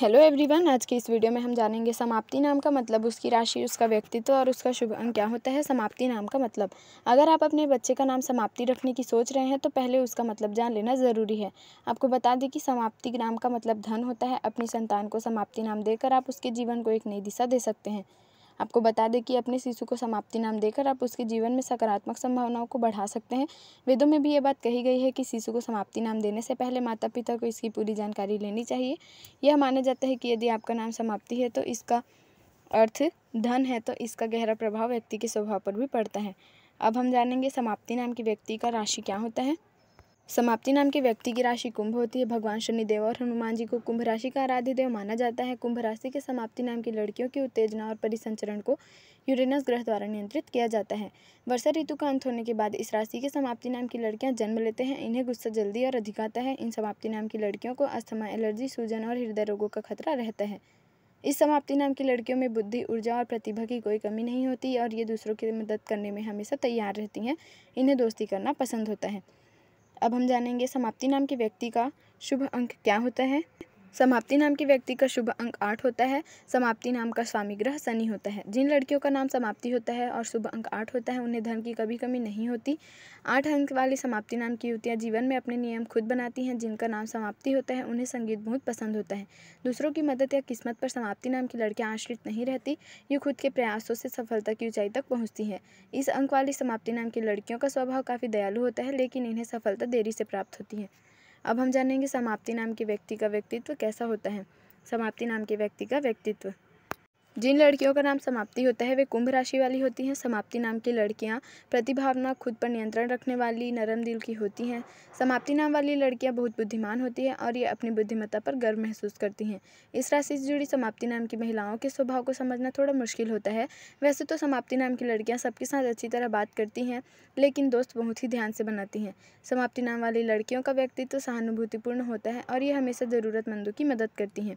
hello everyone आज की इस वीडियो में हम जानेंगे समाप्ति नाम का मतलब उसकी राशि उसका व्यक्तित्व और उसका शुभ अंक क्या होता है समाप्ति नाम का मतलब अगर आप अपने बच्चे का नाम समाप्ति रखने की सोच रहे हैं तो पहले उसका मतलब जान लेना ज़रूरी है आपको बता दें कि समाप्ति नाम का मतलब धन होता है अपनी संतान को समाप्ति नाम देकर आप उसके जीवन को एक नई दिशा दे सकते हैं आपको बता दें कि अपने शिशु को समाप्ति नाम देकर आप उसके जीवन में सकारात्मक संभावनाओं को बढ़ा सकते हैं वेदों में भी ये बात कही गई है कि शिशु को समाप्ति नाम देने से पहले माता पिता को इसकी पूरी जानकारी लेनी चाहिए यह माना जाता है कि यदि आपका नाम समाप्ति है तो इसका अर्थ धन है तो इसका गहरा प्रभाव व्यक्ति के स्वभाव पर भी पड़ता है अब हम जानेंगे समाप्ति नाम की व्यक्ति का राशि क्या होता है समाप्ति नाम के व्यक्ति की राशि कुंभ होती है भगवान शनिदेव और हनुमान जी को कुंभ राशि का आराध्य देव माना जाता है कुंभ राशि के समाप्ति नाम की लड़कियों की उत्तेजना और परिसंचरण को यूरेनस ग्रह द्वारा नियंत्रित किया जाता है वर्षा ऋतु का अंत होने के बाद इस राशि के समाप्ति नाम की लड़कियां जन्म लेते हैं इन्हें गुस्सा जल्दी और अधिक आता है इन समाप्ति नाम की लड़कियों को अस्थमा एलर्जी सूजन और हृदय रोगों का खतरा रहता है इस समाप्ति नाम की लड़कियों में बुद्धि ऊर्जा और प्रतिभा की कोई कमी नहीं होती और ये दूसरों की मदद करने में हमेशा तैयार रहती हैं इन्हें दोस्ती करना पसंद होता है अब हम जानेंगे समाप्ति नाम के व्यक्ति का शुभ अंक क्या होता है समाप्ति नाम के व्यक्ति का शुभ अंक आठ होता है समाप्ति नाम का स्वामी ग्रह शनि होता है जिन लड़कियों का नाम समाप्ति होता है और शुभ अंक आठ होता है उन्हें धन की कभी कमी नहीं होती आठ अंक वाली समाप्ति नाम की युवतियाँ जीवन में अपने नियम खुद बनाती हैं जिनका नाम समाप्ति होता है उन्हें संगीत बहुत पसंद होता है दूसरों की मदद या किस्मत पर समाप्ति नाम की लड़कियाँ आश्रित नहीं रहती ये खुद के प्रयासों से सफलता की ऊंचाई तक पहुँचती है इस अंक वाली समाप्ति नाम की लड़कियों का स्वभाव काफ़ी दयालु होता है लेकिन इन्हें सफलता देरी से प्राप्त होती है अब हम जानेंगे समाप्ति नाम के व्यक्ति का व्यक्तित्व कैसा होता है समाप्ति नाम के व्यक्ति का व्यक्तित्व जिन लड़कियों का नाम समाप्ति होता है वे कुंभ राशि वाली होती हैं समाप्ति नाम की लड़कियां प्रतिभावना खुद पर नियंत्रण रखने वाली नरम दिल की होती हैं समाप्ति नाम वाली लड़कियां बहुत बुद्धिमान होती हैं और ये अपनी बुद्धिमत्ता पर गर्व महसूस करती हैं इस राशि से जुड़ी समाप्ति नाम की महिलाओं के स्वभाव को समझना थोड़ा मुश्किल होता है वैसे तो समाप्ति नाम की लड़कियाँ सबके साथ अच्छी तरह बात करती हैं लेकिन दोस्त बहुत ही ध्यान से बनाती हैं समाप्ति नाम वाली लड़कियों का व्यक्तित्व सहानुभूतिपूर्ण होता है और ये हमेशा ज़रूरतमंदों की मदद करती हैं